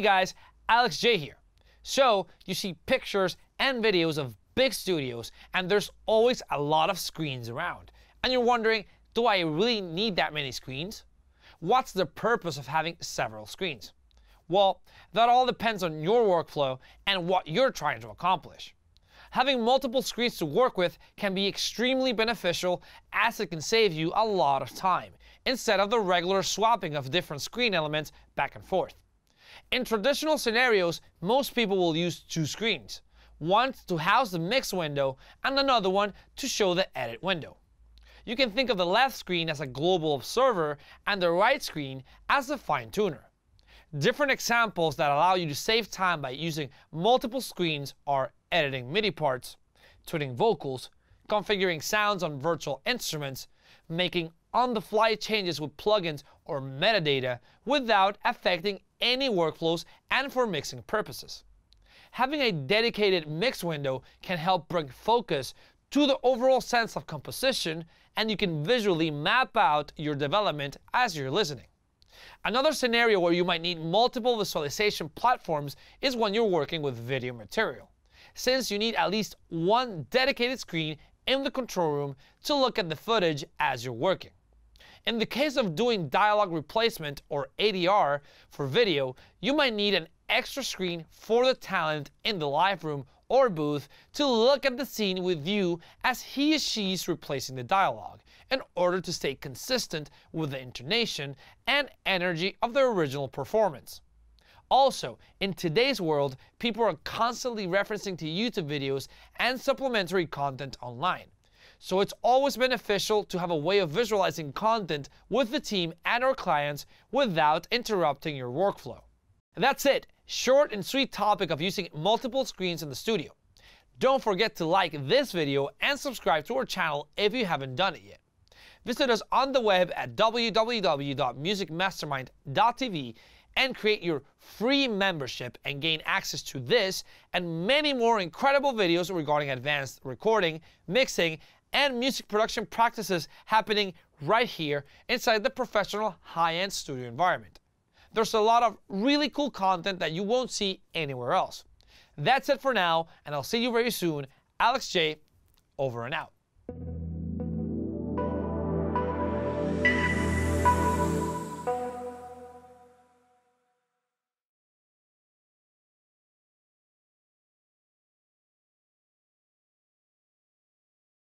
guys, Alex J here. So, you see pictures and videos of big studios, and there's always a lot of screens around. And you're wondering, do I really need that many screens? What's the purpose of having several screens? Well, that all depends on your workflow and what you're trying to accomplish. Having multiple screens to work with can be extremely beneficial as it can save you a lot of time, instead of the regular swapping of different screen elements back and forth. In traditional scenarios, most people will use two screens, one to house the mix window and another one to show the edit window. You can think of the left screen as a global observer and the right screen as a fine tuner. Different examples that allow you to save time by using multiple screens are editing MIDI parts, tuning vocals, configuring sounds on virtual instruments, making on-the-fly changes with plugins or metadata without affecting any workflows and for mixing purposes. Having a dedicated mix window can help bring focus to the overall sense of composition and you can visually map out your development as you're listening. Another scenario where you might need multiple visualization platforms is when you're working with video material, since you need at least one dedicated screen in the control room to look at the footage as you're working. In the case of doing dialogue replacement or ADR for video, you might need an extra screen for the talent in the live room or booth to look at the scene with you as he or she is replacing the dialogue in order to stay consistent with the intonation and energy of the original performance. Also, in today's world, people are constantly referencing to YouTube videos and supplementary content online. So it's always beneficial to have a way of visualizing content with the team and our clients without interrupting your workflow. And that's it. Short and sweet topic of using multiple screens in the studio. Don't forget to like this video and subscribe to our channel if you haven't done it yet. Visit us on the web at www.musicmastermind.tv and create your free membership and gain access to this and many more incredible videos regarding advanced recording, mixing, and music production practices happening right here inside the professional high-end studio environment. There's a lot of really cool content that you won't see anywhere else. That's it for now, and I'll see you very soon. Alex J, over and out.